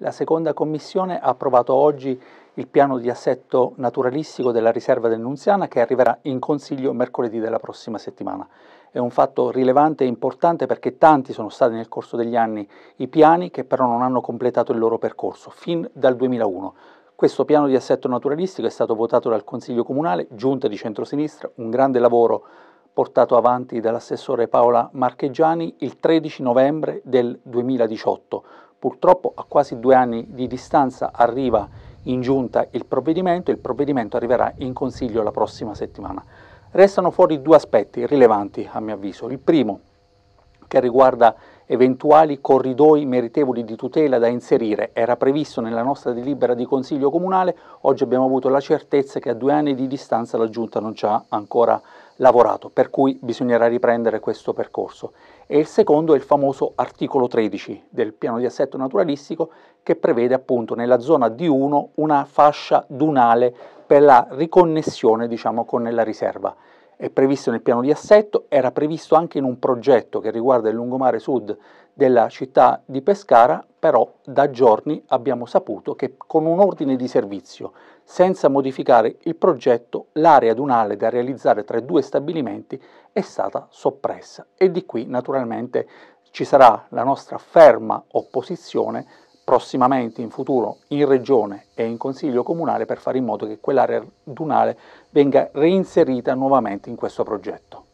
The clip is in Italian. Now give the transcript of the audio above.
La seconda commissione ha approvato oggi il piano di assetto naturalistico della riserva del Nunziana che arriverà in Consiglio mercoledì della prossima settimana. È un fatto rilevante e importante perché tanti sono stati nel corso degli anni i piani che però non hanno completato il loro percorso, fin dal 2001. Questo piano di assetto naturalistico è stato votato dal Consiglio Comunale, giunta di centrosinistra, un grande lavoro portato avanti dall'assessore Paola Marcheggiani il 13 novembre del 2018 Purtroppo a quasi due anni di distanza arriva in giunta il provvedimento, il provvedimento arriverà in Consiglio la prossima settimana. Restano fuori due aspetti rilevanti a mio avviso. Il primo che riguarda eventuali corridoi meritevoli di tutela da inserire. Era previsto nella nostra delibera di Consiglio Comunale, oggi abbiamo avuto la certezza che a due anni di distanza la Giunta non ci ha ancora lavorato, per cui bisognerà riprendere questo percorso. E il secondo è il famoso articolo 13 del piano di assetto naturalistico che prevede appunto nella zona D1 una fascia dunale per la riconnessione diciamo, con la riserva è previsto nel piano di assetto, era previsto anche in un progetto che riguarda il lungomare sud della città di Pescara, però da giorni abbiamo saputo che con un ordine di servizio, senza modificare il progetto, l'area dunale da realizzare tra i due stabilimenti è stata soppressa e di qui naturalmente ci sarà la nostra ferma opposizione prossimamente in futuro in regione e in consiglio comunale per fare in modo che quell'area dunale venga reinserita nuovamente in questo progetto.